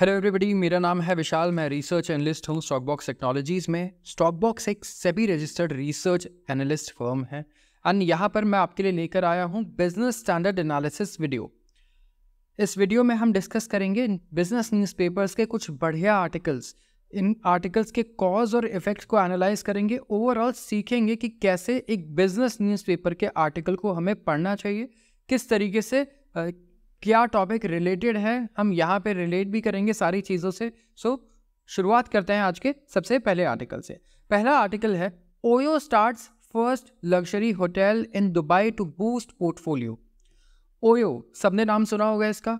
Hello everybody मेरा नाम है विशाल मैं रिसर्च एनालिस्ट हूँ स्टॉकबॉक्स टेक्नोलॉजीज़ में स्टॉकबॉक्स एक SEBI registered research analyst firm है एंड यहाँ पर मैं आपके लिए लेकर आया हूँ बिजनेस स्टैंडर्ड एनालिसिस वीडियो इस वीडियो में हम डिस्कस करेंगे बिजनेस न्यूज़पेपर्स के कुछ बढ़िया आर्टिकल्स इन आर्टिकल्स के कॉज और इफेक्ट को एनालाइज करेंगे ओवरऑल सीखेंगे कि कैसे एक बिजनेस न्यूज़पेपर के आर्टिकल को हमें पढ़ना चाहिए किस तरीके से क्या टॉपिक रिलेटेड है हम यहाँ पे रिलेट भी करेंगे सारी चीज़ों से सो so, शुरुआत करते हैं आज के सबसे पहले आर्टिकल से पहला आर्टिकल है OYO starts first luxury hotel in Dubai to boost portfolio OYO सबने नाम सुना होगा इसका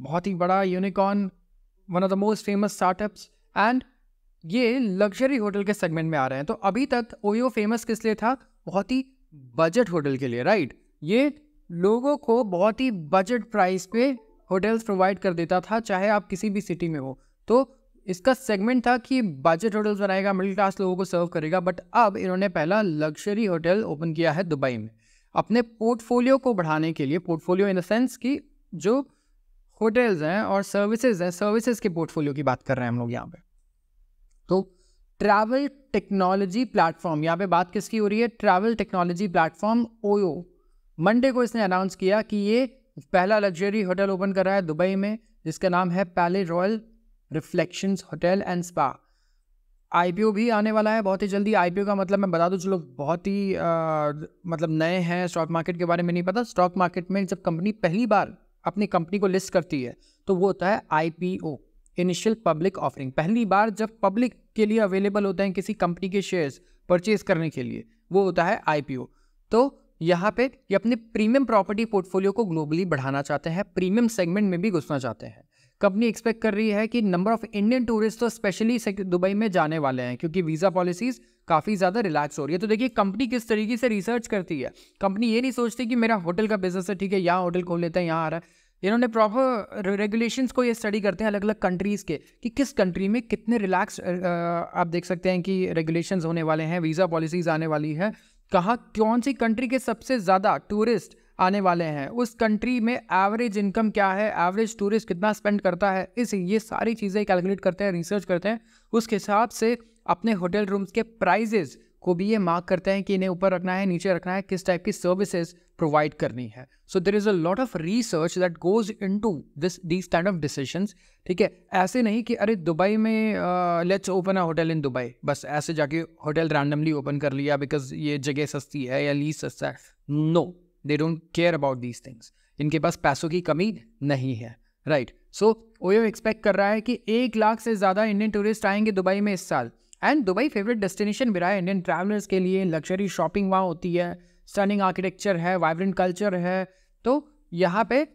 बहुत ही बड़ा unicorn one of the most famous startups and ये लग्जरी होटल के सेगमेंट में आ रहे हैं तो अभी तक ओयो फेमस किस लिए था बहुत ही बजट होटल के लिए राइट ये लोगों को बहुत ही बजट प्राइस पे होटल्स प्रोवाइड कर देता था चाहे आप किसी भी सिटी में हो तो इसका सेगमेंट था कि बजट होटल्स बनाएगा मिडिल क्लास लोगों को सर्व करेगा बट अब इन्होंने पहला लग्जरी होटल ओपन किया है दुबई में अपने पोर्टफोलियो को बढ़ाने के लिए पोर्टफोलियो इन द सेंस कि जो होटल्स हैं और सर्विसेज हैं सर्विसेज के पोर्टफोलियो की बात कर रहे हैं हम लोग यहाँ पे तो ट्रैवल टेक्नोलॉजी प्लेटफॉर्म यहाँ पे बात किसकी हो रही है travel technology platform OYO Monday को इसने अनाउंस किया कि ये पहला लग्जरी होटल ओपन कर रहा है दुबई में जिसका नाम है Palais royal reflection hotel and spa आई भी आने वाला है बहुत ही जल्दी आई का मतलब मैं बता दूँ जो लोग बहुत ही आ, मतलब नए हैं स्टॉक मार्केट के बारे में नहीं पता स्टॉक मार्केट में जब कंपनी पहली बार अपनी कंपनी को लिस्ट करती है तो वो होता है आई इनिशियल पब्लिक ऑफरिंग पहली बार जब पब्लिक के लिए अवेलेबल होते हैं किसी कंपनी के शेयर्स परचेज करने के लिए वो होता है आई तो यहाँ पे ये अपने प्रीमियम प्रॉपर्टी पोर्टफोलियो को ग्लोबली बढ़ाना चाहते हैं प्रीमियम सेगमेंट में भी घुसना चाहते हैं कंपनी एक्सपेक्ट कर रही है कि नंबर ऑफ इंडियन टूरिस्ट तो स्पेशली दुबई में जाने वाले हैं क्योंकि वीज़ा पॉलिसीज़ काफ़ी ज़्यादा रिलैक्स हो रही है तो देखिए कंपनी किस तरीके से रिसर्च करती है कंपनी ये नहीं सोचती कि मेरा होटल का बिजनेस है ठीक है यहाँ होटल खोल लेते हैं यहाँ आ रहा है इन्होंने प्रॉपर रेगुलेशंस को ये स्टडी करते हैं अलग अलग कंट्रीज़ के कि किस कंट्री में कितने रिलैक्स आप देख सकते हैं कि रेगुलेशंस होने वाले हैं वीज़ा पॉलिसीज़ आने वाली है कहा कौन सी कंट्री के सबसे ज़्यादा टूरिस्ट आने वाले हैं उस कंट्री में एवरेज इनकम क्या है एवरेज टूरिस्ट कितना स्पेंड करता है इस ये सारी चीज़ें कैलकुलेट करते हैं रिसर्च करते हैं उसके हिसाब से अपने होटल रूम्स के प्राइजेज़ को भी ये मार्क करते हैं कि इन्हें ऊपर रखना है नीचे रखना है किस टाइप की सर्विसेज प्रोवाइड करनी है so there is a lot of research that goes into this these stand of decision ठीक है ऐसे नहीं कि अरे दुबई में let's open a hotel in Dubai बस ऐसे जाके होटल रैंडमली ओपन कर लिया बिकॉज ये जगह सस्ती है या लीज सस्ता है no they don't care about these things इनके पास पैसों की कमी नहीं है राइट सो ओयो एक्सपेक्ट कर रहा है कि एक लाख से ज़्यादा इंडियन टूरिस्ट आएंगे दुबई में इस साल एंड दुबई फेवरेट डेस्टिनेशन भी रहा है इंडियन ट्रैवलर्स के लिए लग्जरी शॉपिंग वहाँ होती है स्टनिंग आर्किटेक्चर है वाइब्रेंट कल्चर है तो यहाँ पे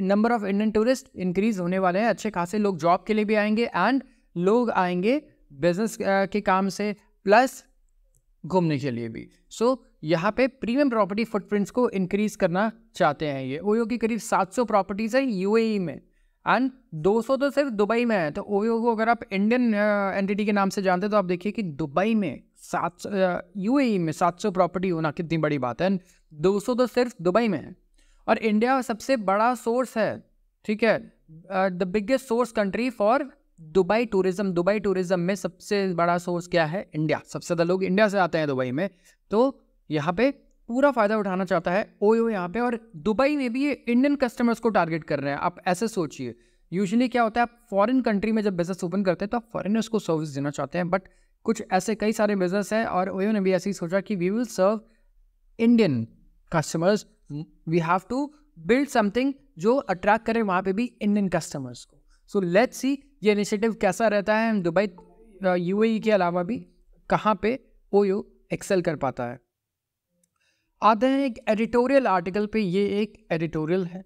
number of Indian tourist increase होने वाले हैं अच्छे खासे लोग जॉब के लिए भी आएंगे एंड लोग आएंगे बिजनेस के काम से प्लस घूमने के लिए भी सो so, यहाँ पे प्रीमियम प्रॉपर्टी फुटप्रिंट्स को इंक्रीज करना चाहते हैं ये ओयो की करीब 700 प्रॉपर्टीज़ है यूएई में एंड 200 तो सिर्फ दुबई में है तो ओयो को अगर आप इंडियन एंटिटी uh, के नाम से जानते हैं तो आप देखिए कि दुबई में सात यू uh, e में सौ प्रॉपर्टी होना कितनी बड़ी बात है एंड दो तो सिर्फ दुबई में है और इंडिया सबसे बड़ा सोर्स है ठीक है the biggest source country for Dubai tourism Dubai tourism में सबसे बड़ा सोर्स क्या है इंडिया सबसे ज़्यादा लोग इंडिया से आते हैं दुबई में तो यहाँ पे पूरा फ़ायदा उठाना चाहता है ओयो यहाँ पे और दुबई में भी ये इंडियन कस्टमर्स को टारगेट कर रहे हैं आप ऐसे सोचिए यूजुअली क्या होता है आप फॉरेन कंट्री में जब बिज़नेस ओपन करते हैं तो आप फॉरनर्स को सर्विस देना चाहते हैं बट कुछ ऐसे कई सारे बिजनेस हैं और ओयो ने भी ऐसे ही सोचा कि we will serve Indian customers we have to build something जो अट्रैक्ट करें वहाँ पे भी इंडियन कस्टमर्स को सो लेट्स सी ये इनिशिएटिव कैसा रहता है दुबई यू uh, e के अलावा भी कहाँ पे ओयो एक्सेल कर पाता है आते हैं एक एडिटोरियल आर्टिकल पे ये एक एडिटोरियल है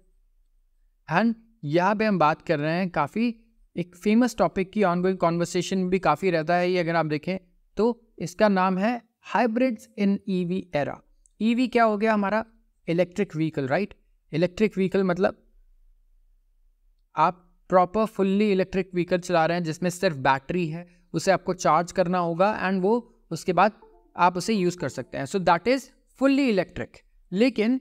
एंड यहाँ पे हम बात कर रहे हैं काफ़ी एक फेमस टॉपिक की ऑनगोइंग कॉन्वर्सेशन भी काफ़ी रहता है ये अगर आप देखें तो इसका नाम है hybrids in EV era EV क्या हो गया हमारा electric vehicle right electric vehicle मतलब आप प्रॉपर फुल्ली इलेक्ट्रिक व्हीकल चला रहे हैं जिसमें सिर्फ बैटरी है उसे आपको चार्ज करना होगा एंड वो उसके बाद आप उसे यूज़ कर सकते हैं so that is fully electric लेकिन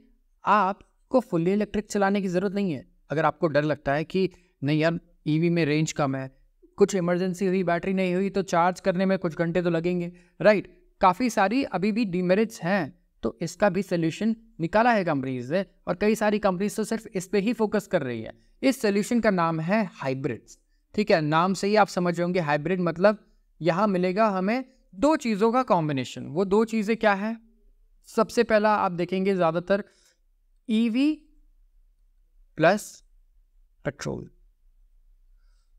आपको फुल्ली इलेक्ट्रिक चलाने की ज़रूरत नहीं है अगर आपको डर लगता है कि नहीं यार ई e में रेंज कम है कुछ इमरजेंसी हुई बैटरी नहीं हुई तो चार्ज करने में कुछ घंटे तो लगेंगे राइट काफ़ी सारी अभी भी डीमेरिट्स हैं तो इसका भी सोल्यूशन निकाला है कंपनीज ने और कई सारी कंपनीज तो सिर्फ इस पर ही फोकस कर रही है इस सोल्यूशन का नाम है हाइब्रिड्स ठीक है नाम से ही आप समझ रहे होंगे हाइब्रिड मतलब यहाँ मिलेगा हमें दो चीज़ों का कॉम्बिनेशन वो दो चीज़ें क्या है सबसे पहला आप देखेंगे ज़्यादातर ईवी e प्लस पेट्रोल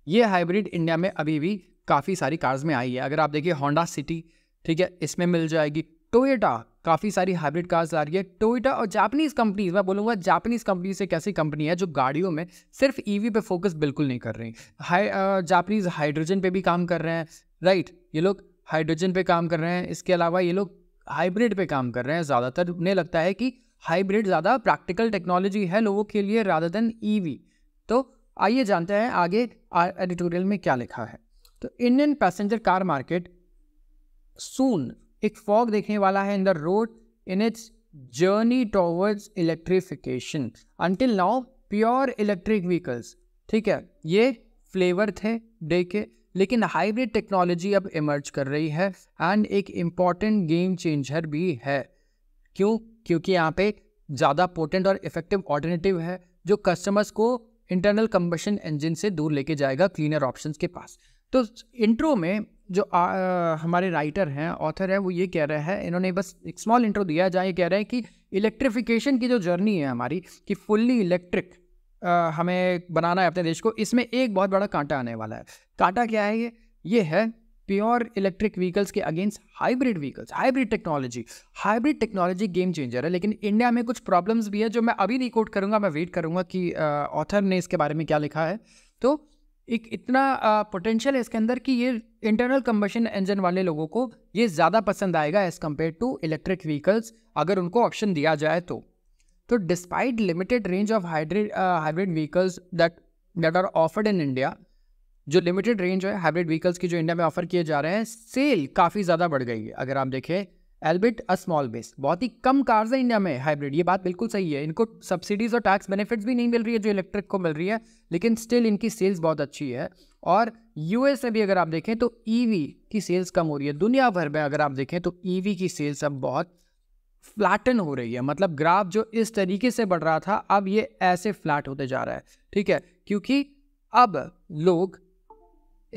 ये हाइब्रिड इंडिया में अभी भी काफ़ी सारी कार्स में आई है अगर आप देखिए होंडा सिटी ठीक है इसमें मिल जाएगी टोयोटा काफ़ी सारी हाइब्रिड कार्स आ रही है टोयोटा और जापानीज़ कंपनीज मैं बोलूँगा जापानीज़ कंपनी से कैसी कंपनी है जो गाड़ियों में सिर्फ ईवी e पे फोकस बिल्कुल नहीं कर रही हाई जापानीज़ हाइड्रोजन पे भी काम कर रहे हैं राइट ये लोग हाइड्रोजन पे काम कर रहे हैं इसके अलावा ये लोग हाइब्रिड पे काम कर रहे हैं ज़्यादातर उन्हें लगता है कि हाइब्रिड ज़्यादा प्रैक्टिकल टेक्नोलॉजी है लोगों के लिए राधा देन ई तो आइए जानते हैं आगे एडिटोरियल में क्या लिखा है तो Indian passenger car market soon एक फॉग देखने वाला है in the road in its journey towards electrification until now pure electric vehicles ठीक है ये फ्लेवर थे डे के लेकिन हाइब्रिड टेक्नोलॉजी अब इमर्ज कर रही है एंड एक इम्पॉर्टेंट गेम चेंजर भी है क्यों क्योंकि यहाँ पे ज़्यादा पोटेंट और इफेक्टिव ऑल्टरनेटिव है जो कस्टमर्स को इंटरनल कम्बशन इंजन से दूर लेके जाएगा क्लीनर ऑप्शंस के पास तो इंट्रो में जो आ, आ, हमारे राइटर हैं ऑथर हैं वो ये कह रहे हैं इन्होंने बस एक स्मॉल इंट्रो दिया जहाँ ये कह रहे हैं कि इलेक्ट्रिफिकेशन की जो जर्नी है हमारी कि फुल्ली इलेक्ट्रिक हमें बनाना है अपने देश को इसमें एक बहुत बड़ा कांटा आने वाला है कांटा क्या है ये ये है प्योर इलेक्ट्रिक व्हीकल्स के against hybrid vehicles hybrid technology hybrid technology game changer है लेकिन इंडिया में कुछ प्रॉब्लम्स भी है जो मैं अभी नहीं कोट करूँगा मैं वेट करूँगा कि ऑथर ने इसके बारे में क्या लिखा है तो एक इतना पोटेंशियल है इसके अंदर कि ये इंटरनल कम्बशन इंजन वाले लोगों को ये ज़्यादा पसंद आएगा as compare to electric vehicles अगर उनको ऑप्शन दिया जाए तो तो despite limited range of hybrid hybrid vehicles that that are offered in India जो लिमिटेड रेंज है हाइब्रिड व्हीकल्स की जो इंडिया में ऑफर किए जा रहे हैं सेल काफ़ी ज़्यादा बढ़ गई है अगर आप देखें एलबिट अ स्मॉल बेस बहुत ही कम कार्स है इंडिया में हाइब्रिड ये बात बिल्कुल सही है इनको सब्सिडीज़ और टैक्स बेनिफिट्स भी नहीं मिल रही है जो इलेक्ट्रिक को मिल रही है लेकिन स्टिल इनकी सेल्स बहुत अच्छी है और यूएस में भी अगर आप देखें तो ईवी e की सेल्स कम हो रही है दुनिया भर में अगर आप देखें तो ईवी e की सेल्स अब बहुत फ्लैटन हो रही है मतलब ग्राफ जो इस तरीके से बढ़ रहा था अब ये ऐसे फ्लैट होते जा रहा है ठीक है क्योंकि अब लोग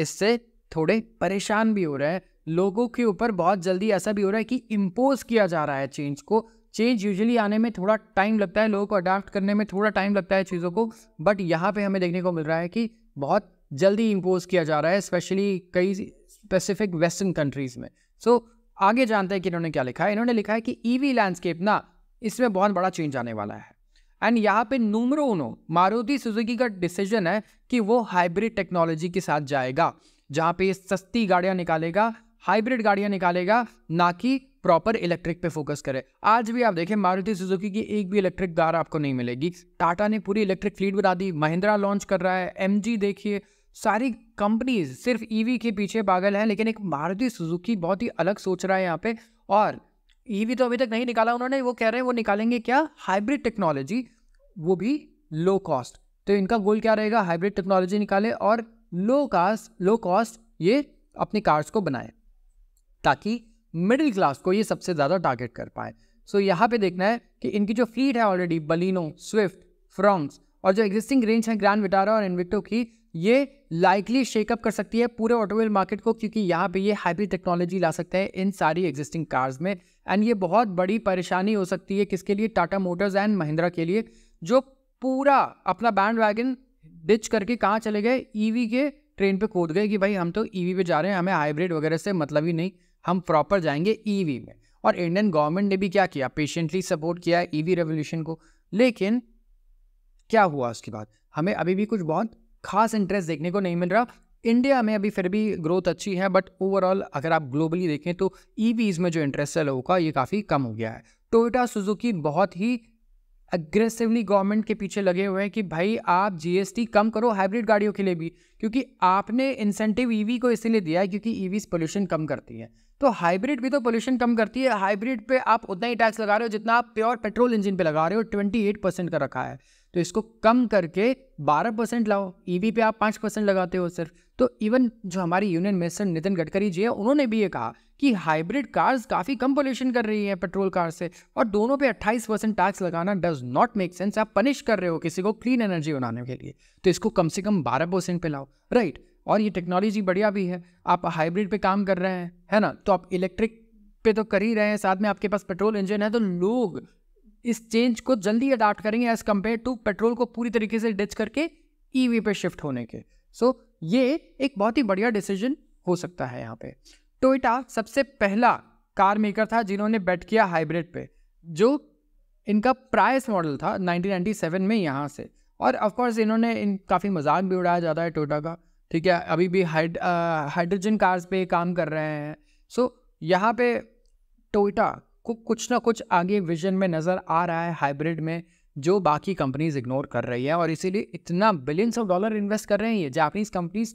इससे थोड़े परेशान भी हो रहे हैं लोगों के ऊपर बहुत जल्दी ऐसा भी हो रहा है कि इम्पोज किया जा रहा है चेंज को चेंज यूजुअली आने में थोड़ा टाइम लगता है लोगों को अडाप्ट करने में थोड़ा टाइम लगता है चीज़ों को बट यहाँ पे हमें देखने को मिल रहा है कि बहुत जल्दी इम्पोज किया जा रहा है स्पेशली कई स्पेसिफिक वेस्टर्न कंट्रीज़ में सो so, आगे जानते हैं कि इन्होंने क्या लिखा है इन्होंने लिखा है कि ईवी e लैंडस्केप ना इसमें बहुत बड़ा चेंज आने वाला है एंड यहाँ पे नूमरो उनो मारुति सुजुकी का डिसीजन है कि वो हाइब्रिड टेक्नोलॉजी के साथ जाएगा जहाँ पे सस्ती गाड़ियाँ निकालेगा हाइब्रिड गाड़ियाँ निकालेगा ना कि प्रॉपर इलेक्ट्रिक पे फोकस करे आज भी आप देखें मारुति सुजुकी की एक भी इलेक्ट्रिक कार आपको नहीं मिलेगी टाटा ने पूरी इलेक्ट्रिक फ्लीट बना दी महिंद्रा लॉन्च कर रहा है एम देखिए सारी कंपनीज सिर्फ ईवी e के पीछे पागल हैं लेकिन एक मारुति सुजुकी बहुत ही अलग सोच रहा है यहाँ पे और ईवी e तो अभी तक नहीं निकाला उन्होंने वो कह रहे हैं वो निकालेंगे क्या हाइब्रिड टेक्नोलॉजी वो भी लो कॉस्ट तो इनका गोल क्या रहेगा हाइब्रिड टेक्नोलॉजी निकाले और लो कास्ट लो कॉस्ट ये अपनी कार्स को बनाए ताकि मिडिल क्लास को ये सबसे ज़्यादा टारगेट कर पाए सो so, यहाँ पे देखना है कि इनकी जो फ्लीट है ऑलरेडी बलिनो स्विफ्ट फ्रॉन्ग्स और जो एग्जिस्टिंग रेंज है ग्रैंड विटारा और इन्विटो की ये लाइकली शेकअप कर सकती है पूरे ऑटोमोबाइल मार्केट को क्योंकि यहाँ पे ये हाइब्रिड टेक्नोलॉजी ला सकते हैं इन सारी एग्जिस्टिंग कार्स में एंड ये बहुत बड़ी परेशानी हो सकती है किसके लिए टाटा मोटर्स एंड महिंद्रा के लिए जो पूरा अपना बैंड वैगन डिच करके कहाँ चले गए ई e के ट्रेन पर कूद गए कि भाई हम तो ई e पे जा रहे हैं हमें हाइब्रिड वगैरह से मतलब ही नहीं हम प्रॉपर जाएंगे ई e में और इंडियन गवर्नमेंट ने भी क्या किया पेशेंटली सपोर्ट किया ई रेवोल्यूशन को लेकिन क्या हुआ उसके बाद हमें अभी भी कुछ बहुत खास इंटरेस्ट देखने को नहीं मिल रहा इंडिया में अभी फिर भी ग्रोथ अच्छी है बट ओवरऑल अगर आप ग्लोबली देखें तो ईवीज e में जो इंटरेस्ट है लोगों का ये काफ़ी कम हो गया है टोयोटा सुजुकी बहुत ही अग्रेसिवली गवर्नमेंट के पीछे लगे हुए हैं कि भाई आप जीएसटी कम करो हाइब्रिड गाड़ियों के लिए भी क्योंकि आपने इंसेंटिव ईवी e को इसीलिए दिया है क्योंकि ईवीज e पोल्यूशन तो तो कम करती है तो हाइब्रिड भी तो पोल्यूशन कम करती है हाइब्रिड पे आप उतना ही टैक्स लगा रहे हो जितना आप प्योर पेट्रोल इंजन पे लगा रहे हो 28 परसेंट का रखा है तो इसको कम करके 12 परसेंट लाओ ईवी e पे आप 5 परसेंट लगाते हो सिर्फ तो इवन जो हमारी यूनियन मिनिस्टर नितिन गडकरी जी है उन्होंने भी ये कहा कि हाइब्रिड कार्स काफ़ी कम पोल्यूशन कर रही है पेट्रोल कार से और दोनों पे 28 परसेंट टैक्स लगाना डज नॉट मेक सेंस आप पनिश कर रहे हो किसी को क्लीन एनर्जी बनाने के लिए तो इसको कम से कम बारह परसेंट पे लाओ राइट और ये टेक्नोलॉजी बढ़िया भी है आप हाइब्रिड पे काम कर रहे हैं है ना तो आप इलेक्ट्रिक पे तो कर ही रहे हैं साथ में आपके पास पेट्रोल इंजन है तो लोग इस चेंज को जल्दी अडाप्ट करेंगे एज कम्पेयर टू पेट्रोल को पूरी तरीके से डिच करके ई e पे शिफ्ट होने के सो so, ये एक बहुत ही बढ़िया डिसीजन हो सकता है यहाँ पे टोयोटा सबसे पहला कार मेकर था जिन्होंने बेट किया हाइब्रिड पे जो इनका प्राइस मॉडल था 1997 में यहाँ से और कोर्स इन्होंने इन काफ़ी मजाक भी उड़ाया जाता है टोयोटा का ठीक है अभी भी हाइड हाइड्रोजन कार्स पे काम कर रहे हैं सो so, यहाँ पे टोयोटा कुछ ना कुछ आगे विजन में नज़र आ रहा है हाइब्रिड में जो बाकी कंपनीज इग्नोर कर रही है और इसीलिए इतना बिलियंस ऑफ डॉलर इन्वेस्ट कर रहे हैं ये जापानीज कंपनीज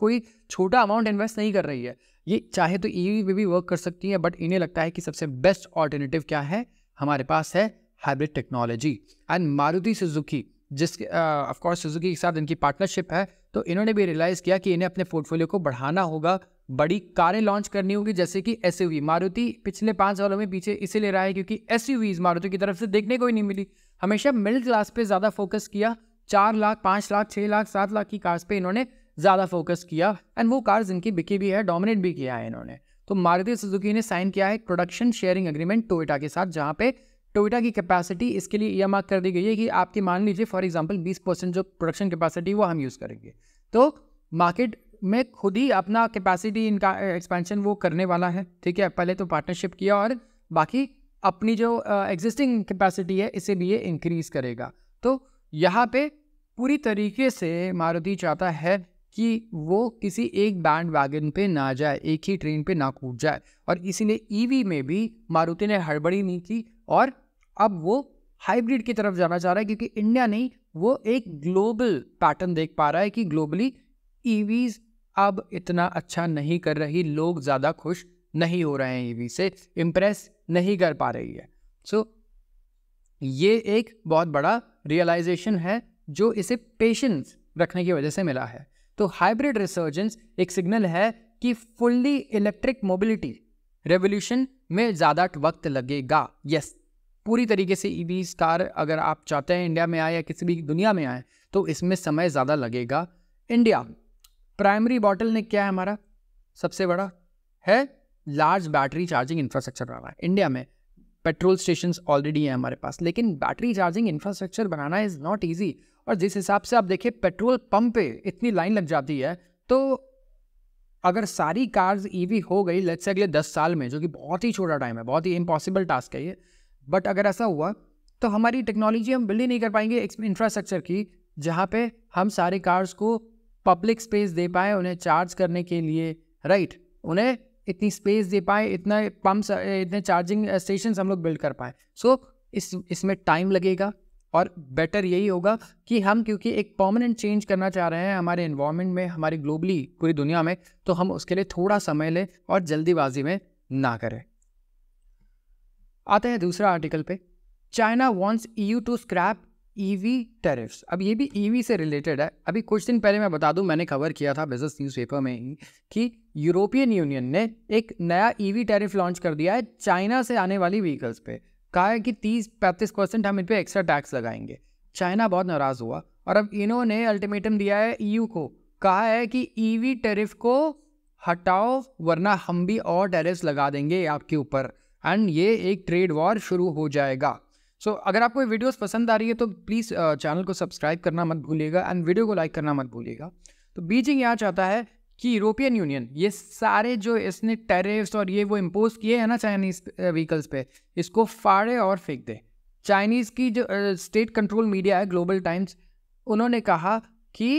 कोई छोटा अमाउंट इन्वेस्ट नहीं कर रही है ये चाहे तो ई e में भी वर्क कर सकती है बट इन्हें लगता है कि सबसे बेस्ट ऑल्टरनेटिव क्या है हमारे पास है hybrid technology and Maruti Suzuki जिस ऑफकोर्स कोर्स सुजुकी के साथ इनकी पार्टनरशिप है तो इन्होंने भी रियलाइज़ किया कि इन्हें अपने पोर्टफोलियो को बढ़ाना होगा बड़ी कारें लॉन्च करनी होगी जैसे कि एस मारुति पिछले पाँच सालों में पीछे इसीलिए रहा है क्योंकि एस मारुति की तरफ से देखने को ही नहीं मिली हमेशा मिडिल क्लास पे ज़्यादा फोकस किया चार लाख पाँच लाख छः लाख सात लाख की कार्स पे इन्होंने ज़्यादा फोकस किया एंड वो कार्स इनकी बिकी भी है डोमिनेट भी किया है इन्होंने तो मारुति सुजुकी ने साइन किया है प्रोडक्शन शेयरिंग एग्रीमेंट टोयोटा के साथ जहाँ पे टोयोटा की कैपेसिटी इसके लिए यह मार्क कर दी गई है कि आपकी मान लीजिए फॉर एग्जाम्पल बीस परसेंट जो प्रोडक्शन कैपेसिटी वो हम यूज़ करेंगे तो मार्केट में खुद ही अपना कैपेसिटी इनका एक्सपेंशन वो करने वाला है ठीक है पहले तो पार्टनरशिप किया और बाकी अपनी जो एग्जिस्टिंग कैपेसिटी है इसे भी ये इंक्रीज़ करेगा तो यहाँ पे पूरी तरीके से मारुति चाहता है कि वो किसी एक बैंड वैगन पे ना जाए एक ही ट्रेन पे ना कूद जाए और इसीलिए ईवी e में भी मारुति ने हड़बड़ी नहीं की और अब वो हाइब्रिड की तरफ जाना चाह रहा है क्योंकि इंडिया नहीं वो एक ग्लोबल पैटर्न देख पा रहा है कि ग्लोबली ईवीज e अब इतना अच्छा नहीं कर रही लोग ज़्यादा खुश नहीं हो रहे हैं ईवी से इम्प्रेस नहीं कर पा रही है सो so, ये एक बहुत बड़ा रियलाइजेशन है जो इसे पेशेंस रखने की वजह से मिला है तो हाइब्रिड रिसर्जेंस एक सिग्नल है कि फुल्ली इलेक्ट्रिक मोबिलिटी रेवोल्यूशन में ज़्यादा वक्त लगेगा यस पूरी तरीके से ई e कार अगर आप चाहते हैं इंडिया में आए या किसी भी दुनिया में आए तो इसमें समय ज़्यादा लगेगा इंडिया प्राइमरी बॉटल ने क्या है हमारा सबसे बड़ा है लार्ज बैटरी चार्जिंग इंफ्रास्ट्रक्चर बनाना इंडिया में पेट्रोल स्टेशन ऑलरेडी हैं हमारे पास लेकिन बैटरी चार्जिंग इंफ्रास्ट्रक्चर बनाना इज़ नॉट ईजी और जिस हिसाब से आप देखिए पेट्रोल पंप पे इतनी लाइन लग जाती है तो अगर सारी कार्स ईवी e हो गई लेट्स से अगले दस साल में जो कि बहुत ही छोटा टाइम है बहुत ही इम्पॉसिबल टास्क है ये बट अगर ऐसा हुआ तो हमारी टेक्नोलॉजी हम बिल्ड ही नहीं कर पाएंगे इंफ्रास्ट्रक्चर की जहाँ पे हम सारे कार्स को पब्लिक स्पेस दे पाए उन्हें चार्ज करने के लिए राइट right? उन्हें इतनी स्पेस दे पाए इतना पम्प्स इतने चार्जिंग स्टेशन हम लोग बिल्ड कर पाए सो so, इस इसमें टाइम लगेगा और बेटर यही होगा कि हम क्योंकि एक परमानेंट चेंज करना चाह रहे हैं हमारे इन्वायरमेंट में हमारी ग्लोबली पूरी दुनिया में तो हम उसके लिए थोड़ा समय लें और जल्दीबाजी में ना करें आते हैं दूसरा आर्टिकल पे China wants EU to scrap EV e tariffs अब ये भी ईवी e से रिलेटेड है अभी कुछ दिन पहले मैं बता दूं मैंने कवर किया था बिजनेस न्यूज़पेपर में ही कि यूरोपियन यूनियन ने एक नया ईवी टैरिफ लॉन्च कर दिया है चाइना से आने वाली व्हीकल्स पे कहा है कि तीस पैंतीस परसेंट हम इन पर एक्स्ट्रा टैक्स लगाएंगे चाइना बहुत नाराज़ हुआ और अब इन्होंने अल्टीमेटम दिया है ई e को कहा है कि वी टेरिफ को हटाओ वरना हम भी और टेरिफ्स लगा देंगे आपके ऊपर एंड ये एक ट्रेड वॉर शुरू हो जाएगा सो so, अगर आपको वीडियोस पसंद आ रही है तो प्लीज़ चैनल uh, को सब्सक्राइब करना मत भूलिएगा एंड वीडियो को लाइक करना मत भूलिएगा तो बीजिंग यहाँ चाहता है कि यूरोपियन यूनियन ये सारे जो इसने टेरिफ्स और ये वो इम्पोज किए हैं ना चाइनीज़ व्हीकल्स uh, पे इसको फाड़े और फेंक दे चाइनीज़ की जो स्टेट कंट्रोल मीडिया है ग्लोबल टाइम्स उन्होंने कहा कि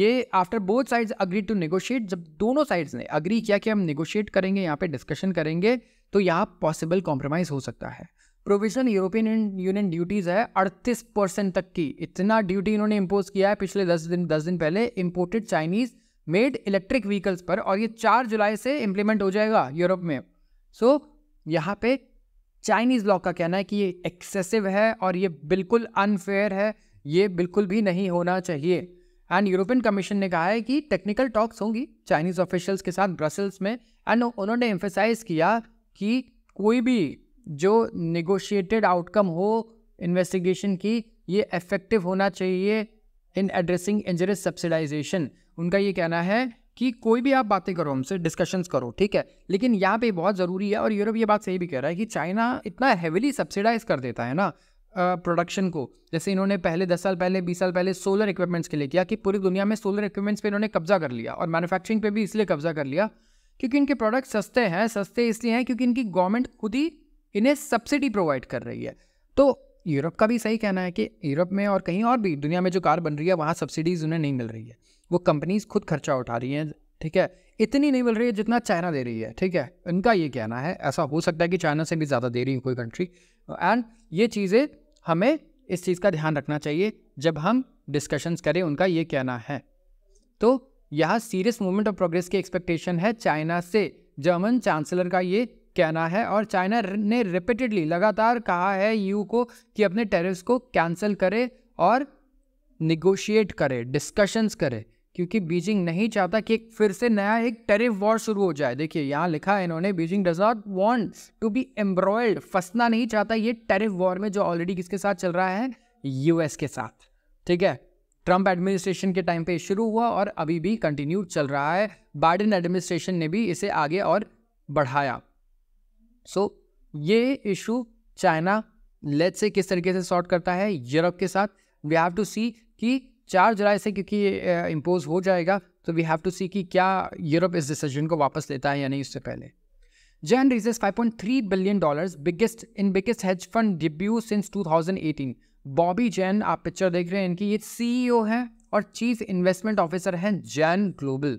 ये after both sides agree to negotiate जब दोनों साइड्स ने अग्री किया कि हम नेगोशिएट करेंगे यहाँ पे डिस्कशन करेंगे तो यहाँ पॉसिबल कॉम्प्रोमाइज़ हो सकता है प्रोविजन यूरोपियन यूनियन ड्यूटीज़ है अड़तीस परसेंट तक की इतना ड्यूटी इन्होंने इम्पोज किया है पिछले दस दिन दस दिन पहले imported Chinese made electric vehicles पर और ये चार जुलाई से इम्प्लीमेंट हो जाएगा यूरोप में सो so, यहाँ पे चाइनीज़ ब्लॉक का कहना है कि ये एक्सेसिव है और ये बिल्कुल अनफेयर है ये बिल्कुल भी नहीं होना चाहिए एंड यूरोपियन कमीशन ने कहा है कि टेक्निकल टॉक्स होंगी चाइनीज़ ऑफिशियल्स के साथ ब्रसल्स में एंड उन्होंने एम्फेसाइज किया कि कोई भी जो निगोशिएटेड आउटकम हो इन्वेस्टिगेशन की ये इफेक्टिव होना चाहिए इन एड्रेसिंग इंजरिस सब्सिडाइजेशन उनका ये कहना है कि कोई भी आप बातें करो हमसे डिस्कशंस करो ठीक है लेकिन यहाँ पे बहुत ज़रूरी है और यूरोप ये बात सही भी कह रहा है कि चाइना इतना हैविली सब्सिडाइज कर देता है ना प्रोडक्शन को जैसे इन्होंने पहले दस साल पहले बीस साल पहले सोलर इक्विपमेंट्स के लिए किया कि पूरी दुनिया में सोलर इक्विपमेंट्स पे इन्होंने कब्जा कर लिया और मैन्युफैक्चरिंग पे भी इसलिए कब्जा कर लिया क्योंकि इनके प्रोडक्ट सस्ते हैं सस्ते इसलिए हैं क्योंकि इनकी गवर्नमेंट खुद ही इन्हें सब्सिडी प्रोवाइड कर रही है तो यूरोप का भी सही कहना है कि यूरोप में और कहीं और भी दुनिया में जो कार बन रही है वहाँ सब्सिडीज़ उन्हें नहीं मिल रही है वो कंपनीज़ खुद खर्चा उठा रही हैं ठीक है इतनी नहीं मिल रही है जितना चाइना दे रही है ठीक है उनका ये कहना है ऐसा हो सकता है कि चाइना से भी ज़्यादा दे रही है कोई कंट्री एंड ये चीज़ें हमें इस चीज़ का ध्यान रखना चाहिए जब हम डिस्कशंस करें उनका ये कहना है तो यह सीरियस मूवमेंट ऑफ प्रोग्रेस की एक्सपेक्टेशन है चाइना से जर्मन चांसलर का ये कहना है और चाइना ने रिपीटेडली लगातार कहा है यू को कि अपने टेरिस को कैंसिल करे और निगोशिएट करे डिस्कशंस करे क्योंकि बीजिंग नहीं चाहता कि फिर से नया एक टेरिफ वॉर शुरू हो जाए देखिए यहाँ लिखा है इन्होंने Beijing does not want to be embroiled फंसना नहीं चाहता ये टेरिफ वॉर में जो ऑलरेडी किसके साथ चल रहा है यूएस के साथ ठीक है ट्रंप एडमिनिस्ट्रेशन के टाइम पे शुरू हुआ और अभी भी कंटिन्यू चल रहा है बाइडन एडमिनिस्ट्रेशन ने भी इसे आगे और बढ़ाया सो so, ये इशू चाइना लेट से किस तरीके से सॉर्ट करता है यूरोप के साथ वी हैव टू सी कि चार जुलाई से क्योंकि ये इम्पोज हो जाएगा तो वी हैव टू सी कि क्या यूरोप इस डिसीजन को वापस लेता है या नहीं उससे पहले Jain point 5.3 billion dollars biggest in biggest hedge fund debut since 2018 Bobby Jain आप पिक्चर देख रहे हैं इनकी ये सीईओ e है और चीफ इन्वेस्टमेंट ऑफिसर हैं जैन ग्लोबल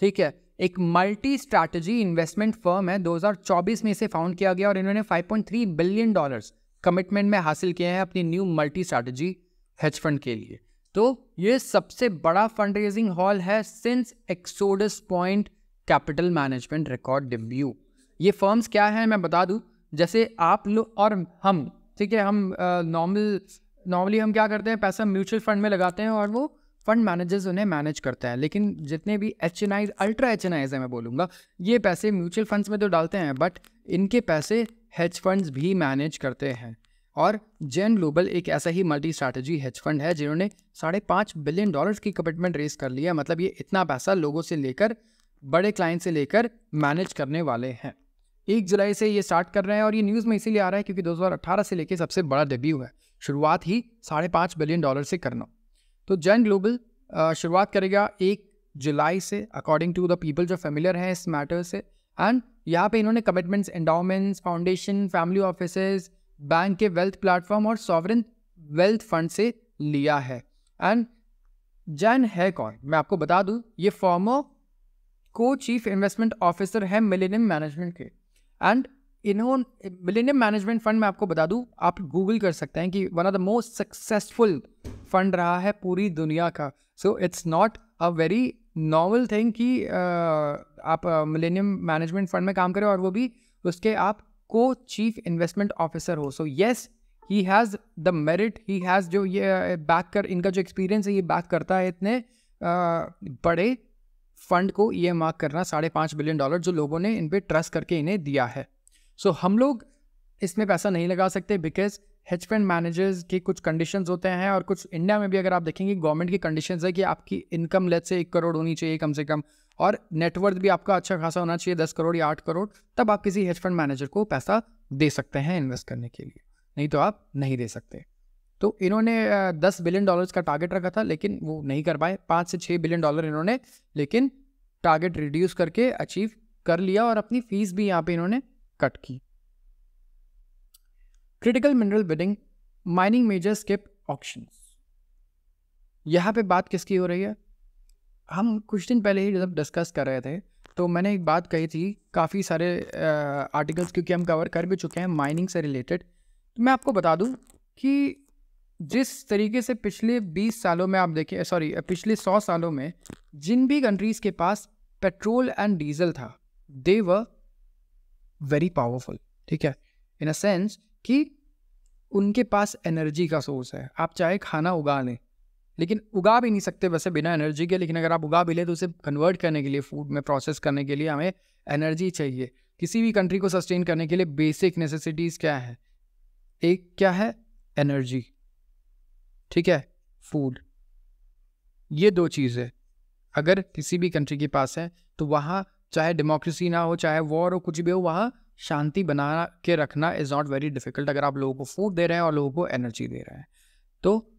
ठीक है एक मल्टी स्ट्रैटेजी इन्वेस्टमेंट फर्म है 2024 में इसे फाउंड किया गया और इन्होंने 5.3 बिलियन डॉलर्स कमिटमेंट में हासिल किए हैं अपनी new multi strategy hedge fund के लिए तो ये सबसे बड़ा फंड रेजिंग हॉल है since Exodus Point Capital Management record debut ये फर्म्स क्या है मैं बता दूँ जैसे आप लोग और हम ठीक है हम नॉर्मल नॉर्मली हम क्या करते हैं पैसा म्यूचुअल फंड में लगाते हैं और वो फंड मैनेजर्स उन्हें मैनेज करता है लेकिन जितने भी H N Is ultra H N Is है मैं बोलूँगा ये पैसे म्यूचुअल फंड्स में तो डालते हैं बट इनके पैसे हेज फंड्स भी मैनेज करते हैं और जेन ग्लोबल एक ऐसा ही मल्टी स्ट्रैटेजी हेज फंड है जिन्होंने साढ़े पाँच बिलियन डॉलर्स की कमिटमेंट रेस कर लिया मतलब ये इतना पैसा लोगों से लेकर बड़े क्लाइंट से लेकर मैनेज करने वाले हैं एक जुलाई से ये स्टार्ट कर रहे हैं और ये न्यूज़ में इसीलिए आ रहा है क्योंकि 2018 से लेकर सबसे बड़ा डेब्यू है शुरुआत ही साढ़े पाँच बिलियन डॉलर से करना तो जैन ग्लोबल शुरुआत करेगा एक जुलाई से अकॉर्डिंग टू द पीपल जो फेमिलियर हैं इस मैटर से एंड यहाँ पे इन्होंने commitments endowments foundation family office bank के वेल्थ प्लेटफॉर्म और सॉवरन वेल्थ फंड से लिया है एंड जैन है कौन मैं आपको बता दूँ ये फॉर्मो को चीफ इन्वेस्टमेंट ऑफिसर है मिलेनियम मैनेजमेंट के एंड इन्होंने मिलेनियम मैनेजमेंट फंड मैं आपको बता दूं आप गूगल कर सकते हैं कि one of the most successful fund रहा है पूरी दुनिया का so it's not a very normal thing कि आप मिलेनियम मैनेजमेंट फंड में काम करें और वो भी उसके आप को चीफ इन्वेस्टमेंट ऑफिसर हो so yes he has the merit he has जो ये बैक uh, कर इनका जो एक्सपीरियंस है ये बैक करता है इतने uh, बड़े फंड को ई e एम करना साढ़े पाँच बिलियन डॉलर जो लोगों ने इन पर ट्रस्ट करके इन्हें दिया है सो so, हम लोग इसमें पैसा नहीं लगा सकते बिकॉज हेज फंड मैनेजर्स के कुछ कंडीशन होते हैं और कुछ इंडिया में भी अगर आप देखेंगे गवर्नमेंट की कंडीशन है कि आपकी इनकम लेट से एक करोड़ होनी चाहिए कम से कम और नेटवर्थ भी आपका अच्छा खासा होना चाहिए दस करोड़ या आठ करोड़ तब आप किसी हेज फंड मैनेजर को पैसा दे सकते हैं इन्वेस्ट करने के लिए नहीं तो आप नहीं दे सकते तो इन्होंने दस बिलियन डॉलर्स का टारगेट रखा था लेकिन वो नहीं कर पाए पाँच से छः बिलियन डॉलर इन्होंने लेकिन टारगेट रिड्यूस करके अचीव कर लिया और अपनी फीस भी यहाँ पे इन्होंने कट की critical mineral bidding mining major skip option यहाँ पे बात किसकी हो रही है हम कुछ दिन पहले ही जब डिस्कस कर रहे थे तो मैंने एक बात कही थी काफ़ी सारे आर्टिकल्स क्योंकि हम कवर कर भी चुके हैं माइनिंग से रिलेटेड तो मैं आपको बता दूं कि जिस तरीके से पिछले 20 सालों में आप देखें सॉरी पिछले 100 सालों में जिन भी कंट्रीज़ के पास पेट्रोल एंड डीजल था दे वर वेरी पावरफुल ठीक है इन अ सेंस कि उनके पास एनर्जी का सोर्स है आप चाहे खाना उगा लें लेकिन उगा भी नहीं सकते वैसे बिना एनर्जी के लेकिन अगर आप उगा भी लें तो उसे कन्वर्ट करने के लिए फूड में प्रोसेस करने के लिए हमें एनर्जी चाहिए किसी भी कंट्री को सस्टेन करने के लिए बेसिक नेसेसिटीज़ क्या है एक क्या है एनर्जी ठीक है फूड ये दो चीज़ें अगर किसी भी कंट्री के पास है तो वहाँ चाहे डेमोक्रेसी ना हो चाहे वॉर हो कुछ भी हो वहाँ शांति बना के रखना इज़ नॉट वेरी डिफ़िकल्ट अगर आप लोगों को फूड दे रहे हैं और लोगों को एनर्जी दे रहे हैं तो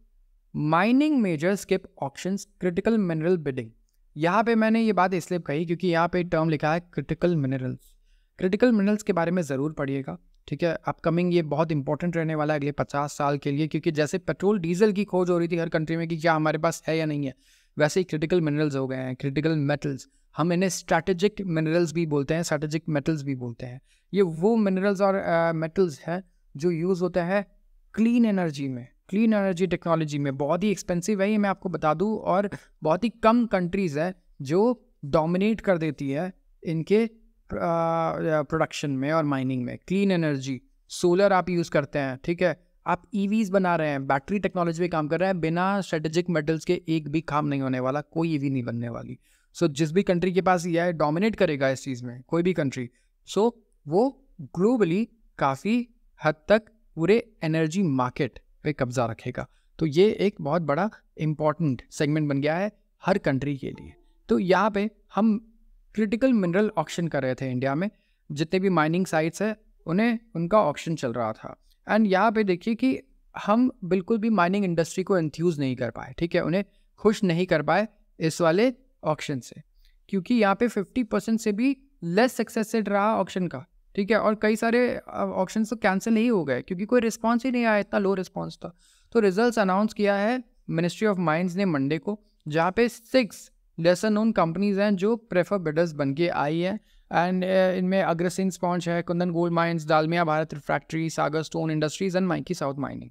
mining major skip option critical mineral bidding यहाँ पे मैंने ये बात इसलिए कही क्योंकि यहाँ पे टर्म लिखा है क्रिटिकल मिनरल्स क्रिटिकल मिनरल्स के बारे में ज़रूर पढ़िएगा ठीक है अपकमिंग ये बहुत इंपॉर्टेंट रहने वाला है अगले पचास साल के लिए क्योंकि जैसे पेट्रोल डीजल की खोज हो रही थी हर कंट्री में कि क्या हमारे पास है या नहीं है वैसे ही क्रिटिकल मिनरल्स हो गए हैं क्रिटिकल मेटल्स हम इन्हें स्ट्रैटेजिक मिनरल्स भी बोलते हैं स्ट्रैटेजिक मेटल्स भी बोलते हैं ये वो मिनरल्स और मेटल्स uh, हैं जो यूज़ होता है क्लीन एनर्जी में क्लीन एनर्जी टेक्नोलॉजी में बहुत ही एक्सपेंसिव है ये मैं आपको बता दूँ और बहुत ही कम कंट्रीज़ हैं जो डोमिनेट कर देती है इनके प्रोडक्शन uh, uh, में और माइनिंग में क्लीन एनर्जी सोलर आप यूज़ करते हैं ठीक है आप ईवीज e बना रहे हैं बैटरी टेक्नोलॉजी पे काम कर रहे हैं बिना स्ट्रेटेजिक मेटल्स के एक भी काम नहीं होने वाला कोई ईवी e नहीं बनने वाली सो so, जिस भी कंट्री के पास ये e डोमिनेट करेगा इस चीज़ में कोई भी कंट्री सो so, वो ग्लोबली काफ़ी हद तक पूरे एनर्जी मार्केट पे कब्जा रखेगा तो ये एक बहुत बड़ा इम्पॉर्टेंट सेगमेंट बन गया है हर कंट्री के लिए तो यहाँ पे हम क्रिटिकल मिनरल ऑक्शन कर रहे थे इंडिया में जितने भी माइनिंग साइट्स हैं उन्हें उनका ऑक्शन चल रहा था एंड यहाँ पे देखिए कि हम बिल्कुल भी माइनिंग इंडस्ट्री को इन्फ्यूज़ नहीं कर पाए ठीक है उन्हें खुश नहीं कर पाए इस वाले ऑप्शन से क्योंकि यहाँ पे फिफ्टी परसेंट से भी लेस सक्सेस रेट रहा ऑप्शन का ठीक है और कई सारे ऑप्शन तो कैंसिल नहीं हो गए क्योंकि कोई रिस्पॉन्स ही नहीं आया इतना लो रिस्पॉन्स था तो रिजल्ट अनाउंस किया है मिनिस्ट्री ऑफ माइंस ने मंडे को जहाँ पे सिक्स लेसर नोन कंपनीज हैं जो प्रेफर बिडर्स बन के आई हैं एंड इनमें अग्रसेन स्पॉन्च है Kundan gold mines Dalmia Bharat refractory Sagar stone industries and Maiki south mining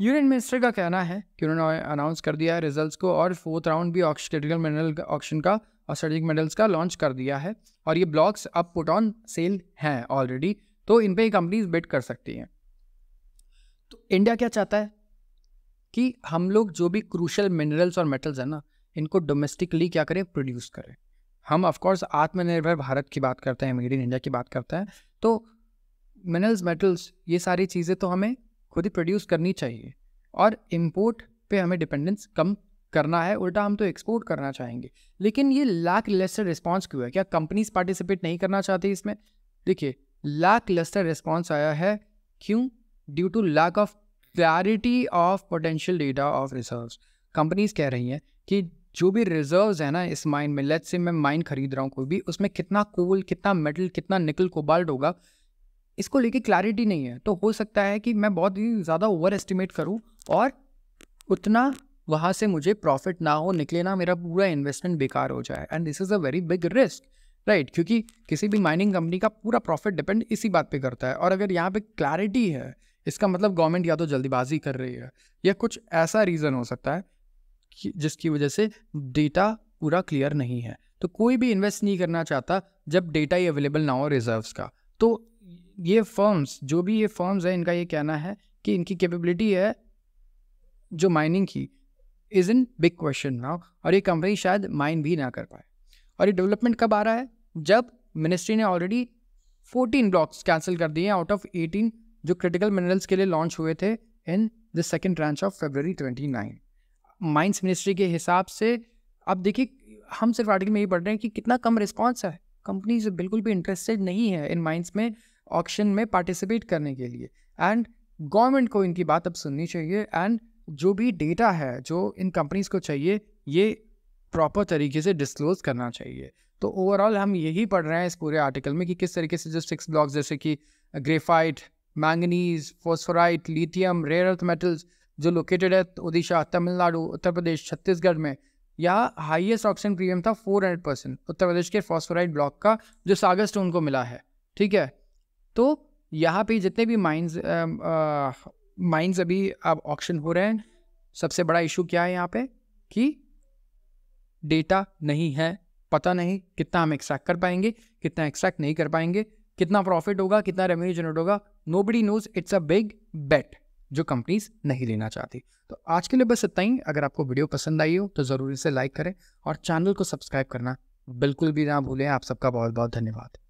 union minister का कहना है कि उन्होंने अनाउंस कर दिया है रिजल्ट्स को और फोर्थ राउंड भी क्रिटिकल मिनरल ऑक्शन का और स्ट्रेटिक मेडल्स का लॉन्च कर दिया है और ये ब्लॉक्स अब पुट ऑन सेल हैं ऑलरेडी तो इन पर कंपनीज बेट कर सकती हैं तो इंडिया क्या चाहता है कि हम लोग जो भी क्रूशल मिनरल्स और मेटल्स हैं ना इनको डोमेस्टिकली क्या करें प्रोड्यूस करें हम ऑफकोर्स आत्मनिर्भर भारत की बात करते हैं मेड इन इंडिया की बात करते हैं तो मिनरल्स मेटल्स ये सारी चीज़ें तो हमें खुद ही प्रोड्यूस करनी चाहिए और इम्पोर्ट पे हमें डिपेंडेंस कम करना है उल्टा हम तो एक्सपोर्ट करना चाहेंगे लेकिन ये लैक लेस्टर रिस्पॉन्स क्यों है क्या कंपनीज पार्टिसिपेट नहीं करना चाहती इसमें देखिए लैक लेस्टर रिस्पॉन्स आया है क्यों due to lack of clarity of potential data of reserve companies कह रही हैं कि जो भी रिजर्व है ना इस माइन में लेट्स से मैं माइन खरीद रहा हूँ कोई भी उसमें कितना कोल कितना मेटल कितना निकल कोबाल्ट होगा इसको लेके क्लैरिटी नहीं है तो हो सकता है कि मैं बहुत ही ज़्यादा ओवर एस्टिमेट करूँ और उतना वहाँ से मुझे प्रॉफिट ना हो निकले ना मेरा पूरा इन्वेस्टमेंट बेकार हो जाए and this is a very big risk right क्योंकि किसी भी माइनिंग कंपनी का पूरा प्रॉफिट डिपेंड इसी बात पे करता है और अगर यहाँ पे क्लैरिटी है इसका मतलब गवर्नमेंट या तो जल्दीबाजी कर रही है या कुछ ऐसा रीज़न हो सकता है कि जिसकी वजह से डेटा पूरा क्लियर नहीं है तो कोई भी इन्वेस्ट नहीं करना चाहता जब डेटा ही अवेलेबल ना हो रिजर्व्स का तो ये फर्म्स जो भी ये फर्म्स है इनका ये कहना है कि इनकी कैपेबिलिटी है जो माइनिंग की is in big question now और ये कंपनी शायद माइन भी ना कर पाए और ये डेवलपमेंट कब आ रहा है जब मिनिस्ट्री ने ऑलरेडी 14 ब्लॉक्स कैंसिल कर दिए आउट ऑफ 18 जो क्रिटिकल मिनरल्स के लिए लॉन्च हुए थे in the second tranche of February nine mines ministry के हिसाब से अब देखिए हम सिर्फ आर्टिकल में ये पढ़ रहे हैं कि कितना कम रिस्पॉन्स है कंपनीज बिल्कुल भी इंटरेस्टेड नहीं है इन माइंस में ऑक्शन में पार्टिसिपेट करने के लिए एंड गवर्नमेंट को इनकी बात अब सुननी चाहिए एंड जो भी डेटा है जो इन कंपनीज को चाहिए ये प्रॉपर तरीके से डिस्क्लोज करना चाहिए तो ओवरऑल हम यही पढ़ रहे हैं इस पूरे आर्टिकल में कि किस तरीके से जो सिक्स ब्लॉक्स जैसे कि graphite manganese phosphorite lithium rare earth metals जो लोकेटेड है ओडिशा तमिलनाडु उत्तर प्रदेश छत्तीसगढ़ में यहाँ हाईएस्ट ऑक्सीजन प्रीमियम था 400 परसेंट उत्तर प्रदेश के फॉस्फोराइट ब्लॉक का जो सागर स्टोन को मिला है ठीक है तो यहाँ पे जितने भी माइंस माइंस अभी अब ऑक्शन हो रहे हैं सबसे बड़ा इशू क्या है यहाँ पे कि डेटा नहीं है पता नहीं कितना हम एक्सट्रैक्ट कर पाएंगे कितना एक्सट्रैक्ट नहीं कर पाएंगे कितना प्रॉफिट होगा कितना रेवेन्यू जनरेट होगा nobody knows it's a big bet जो कंपनीज नहीं लेना चाहती तो आज के लिए बस इतना ही अगर आपको वीडियो पसंद आई हो तो ज़रूर इसे लाइक करें और चैनल को सब्सक्राइब करना बिल्कुल भी ना भूलें आप सबका बहुत बहुत धन्यवाद